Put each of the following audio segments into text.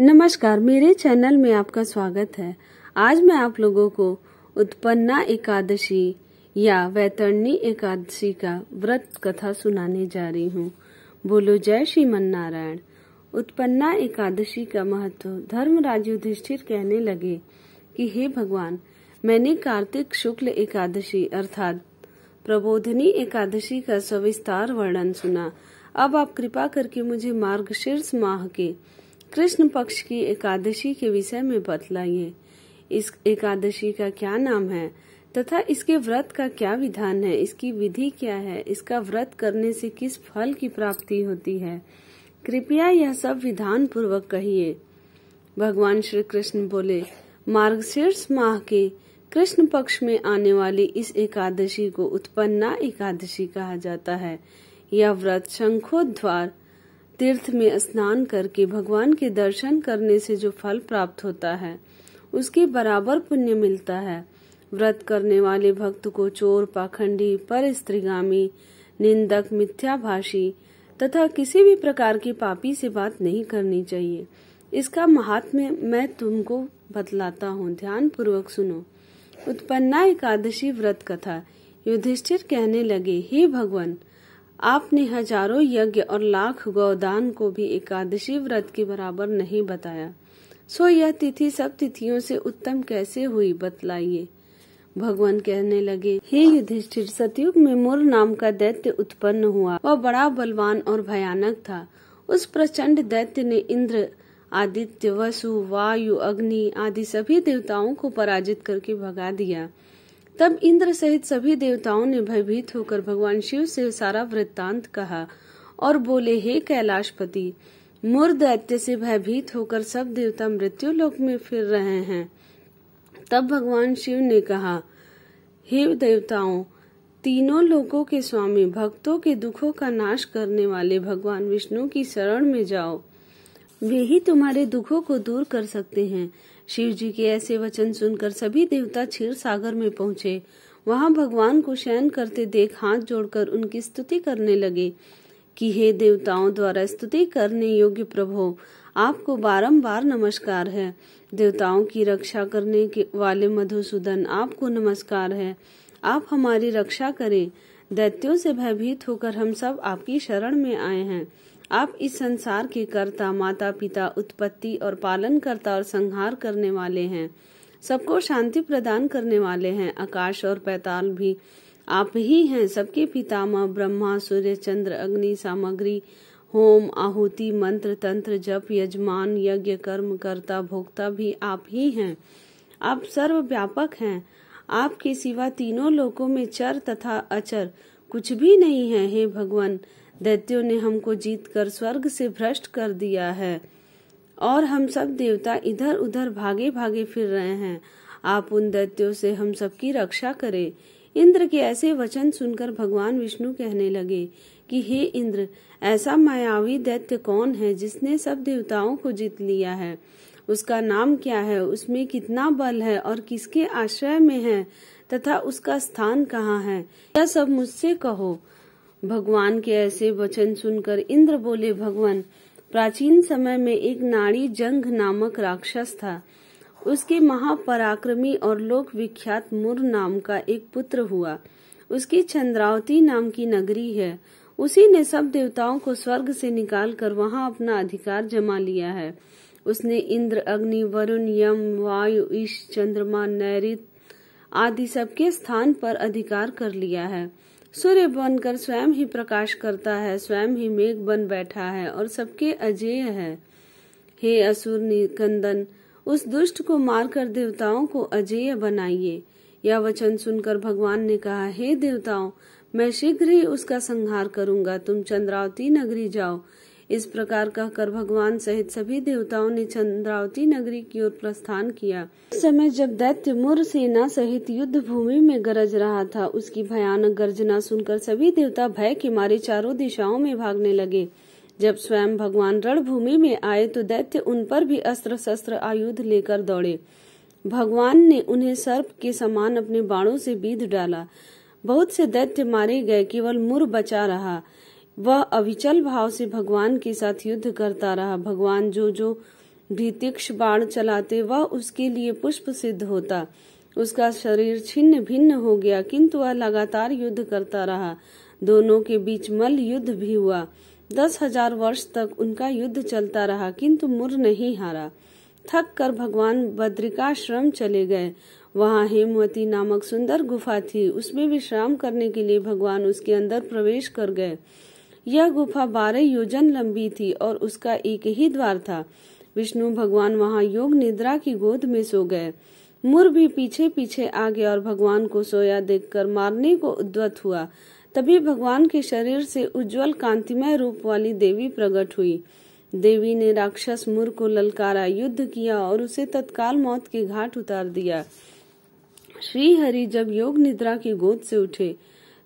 नमस्कार मेरे चैनल में आपका स्वागत है आज मैं आप लोगों को उत्पन्ना एकादशी या वैतरणी एकादशी का व्रत कथा सुनाने जा रही हूँ बोलो जय श्री नारायण उत्पन्ना एकादशी का महत्व धर्म युधिष्ठिर कहने लगे कि हे भगवान मैंने कार्तिक शुक्ल एकादशी अर्थात प्रबोधनी एकादशी का सविस्तार वर्णन सुना अब आप कृपा करके मुझे मार्ग शीर्ष माह के कृष्ण पक्ष की एकादशी के विषय में बतलाइए इस एकादशी का क्या नाम है तथा इसके व्रत का क्या विधान है इसकी विधि क्या है इसका व्रत करने से किस फल की प्राप्ति होती है कृपया यह सब विधान पूर्वक कहिए भगवान श्री कृष्ण बोले मार्ग माह के कृष्ण पक्ष में आने वाली इस एकादशी को उत्पन्ना एकादशी कहा जाता है यह व्रत शंखोद्वार तीर्थ में स्नान करके भगवान के दर्शन करने से जो फल प्राप्त होता है उसके बराबर पुण्य मिलता है व्रत करने वाले भक्त को चोर पाखंडी पर स्त्रीगामी निंदक मिथ्याभाषी तथा किसी भी प्रकार के पापी से बात नहीं करनी चाहिए इसका महात्म्य मैं तुमको बतलाता हूँ ध्यान पूर्वक सुनो उत्पन्ना एकादशी व्रत कथा युधिष्ठिर कहने लगे हे भगवान आपने हजारों यज्ञ और लाख गोदान को भी एकादशी व्रत के बराबर नहीं बताया सो यह तिथि सब तिथियों से उत्तम कैसे हुई बतलाइए भगवान कहने लगे हे युधिष्ठिर सतयुग में मूल नाम का दैत्य उत्पन्न हुआ वह बड़ा बलवान और भयानक था उस प्रचंड दैत्य ने इंद्र आदित्य वसु वायु अग्नि आदि सभी देवताओं को पराजित करके भगा दिया तब इंद्र सहित सभी देवताओं ने भयभीत होकर भगवान शिव से सारा वृत्तांत कहा और बोले हे कैलाशपति मूर दैत्य से भयभीत होकर सब देवता मृत्यु लोक में फिर रहे हैं तब भगवान शिव ने कहा हे देवताओं तीनों लोकों के स्वामी भक्तों के दुखों का नाश करने वाले भगवान विष्णु की शरण में जाओ वे ही तुम्हारे दुखों को दूर कर सकते हैं शिव जी के ऐसे वचन सुनकर सभी देवता क्षीर सागर में पहुंचे वहां भगवान को शयन करते देख हाथ जोड़कर उनकी स्तुति करने लगे कि हे देवताओं द्वारा स्तुति करने योग्य प्रभो आपको बारंबार नमस्कार है देवताओं की रक्षा करने के वाले मधुसूदन आपको नमस्कार है आप हमारी रक्षा करें दैत्यों से भयभीत होकर हम सब आपकी शरण में आए हैं आप इस संसार के कर्ता माता पिता उत्पत्ति और पालन करता और संहार करने वाले हैं सबको शांति प्रदान करने वाले हैं आकाश और पैताल भी आप ही हैं सबके पितामह ब्रह्मा सूर्य चंद्र अग्नि सामग्री होम आहुति मंत्र तंत्र जप यजमान यज्ञ कर्म कर्ता भोक्ता भी आप ही हैं आप सर्व व्यापक हैं आपके सिवा तीनों लोकों में चर तथा अचर कुछ भी नहीं है हे भगवान दैत्यो ने हमको जीत कर स्वर्ग से भ्रष्ट कर दिया है और हम सब देवता इधर उधर भागे भागे फिर रहे हैं आप उन दैत्यो से हम सबकी रक्षा करें इंद्र के ऐसे वचन सुनकर भगवान विष्णु कहने लगे कि हे इंद्र ऐसा मायावी दैत्य कौन है जिसने सब देवताओं को जीत लिया है उसका नाम क्या है उसमें कितना बल है और किसके आश्रय में है तथा उसका स्थान कहाँ है यह सब मुझसे कहो भगवान के ऐसे वचन सुनकर इंद्र बोले भगवान प्राचीन समय में एक नाड़ी जंग नामक राक्षस था उसके महापराक्रमी और लोक विख्यात मुर नाम का एक पुत्र हुआ उसकी चंद्रावती नाम की नगरी है उसी ने सब देवताओं को स्वर्ग से निकाल कर वहाँ अपना अधिकार जमा लिया है उसने इंद्र अग्नि वरुण यम वायु ईश चंद्रमा नैरित आदि सबके स्थान पर अधिकार कर लिया है सूर्य बनकर स्वयं ही प्रकाश करता है स्वयं ही मेघ बन बैठा है और सबके अजेय है हे असुर निकंदन उस दुष्ट को मारकर देवताओं को अजेय बनाइए यह वचन सुनकर भगवान ने कहा हे देवताओं मैं शीघ्र ही उसका संहार करूंगा तुम चंद्रावती नगरी जाओ इस प्रकार कहकर भगवान सहित सभी देवताओं ने चंद्रावती नगरी की ओर प्रस्थान किया उस समय जब दैत्य मुर सेना सहित युद्ध भूमि में गरज रहा था उसकी भयानक गर्जना सुनकर सभी देवता भय के मारे चारों दिशाओं में भागने लगे जब स्वयं भगवान रणभूमि में आए तो दैत्य उन पर भी अस्त्र शस्त्र आयुध लेकर दौड़े भगवान ने उन्हें सर्प के समान अपने बाणों से बीध डाला बहुत से दैत्य मारे गए केवल मुर बचा रहा वह अविचल भाव से भगवान के साथ युद्ध करता रहा भगवान जो जो भी तीक्ष बाण चलाते वह उसके लिए पुष्प सिद्ध होता उसका शरीर छिन्न भिन्न हो गया किंतु वह लगातार युद्ध करता रहा दोनों के बीच मल युद्ध भी हुआ दस हजार वर्ष तक उनका युद्ध चलता रहा किंतु मुर नहीं हारा थक कर भगवान बद्रिकाश्रम चले गए वहाँ हेमवती नामक सुंदर गुफा थी उसमें विश्राम करने के लिए भगवान उसके अंदर प्रवेश कर गए यह गुफा बारह योजन लंबी थी और उसका एक ही द्वार था विष्णु भगवान वहाँ योग निद्रा की गोद में सो गए मुर भी पीछे पीछे आ गया और भगवान को सोया देखकर मारने को उद्वत हुआ तभी भगवान के शरीर से उज्जवल कांतिमय रूप वाली देवी प्रकट हुई देवी ने राक्षस मुर को ललकारा युद्ध किया और उसे तत्काल मौत के घाट उतार दिया श्री हरि जब योग निद्रा की गोद से उठे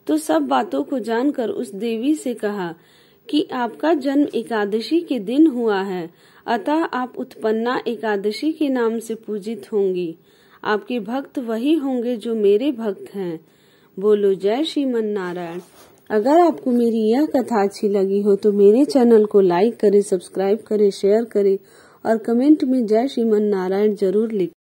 तो सब बातों को जानकर उस देवी से कहा कि आपका जन्म एकादशी के दिन हुआ है अतः आप उत्पन्ना एकादशी के नाम से पूजित होंगी आपके भक्त वही होंगे जो मेरे भक्त हैं बोलो जय मन नारायण अगर आपको मेरी यह कथा अच्छी लगी हो तो मेरे चैनल को लाइक करें सब्सक्राइब करें शेयर करें और कमेंट में जय मन नारायण जरूर लिखें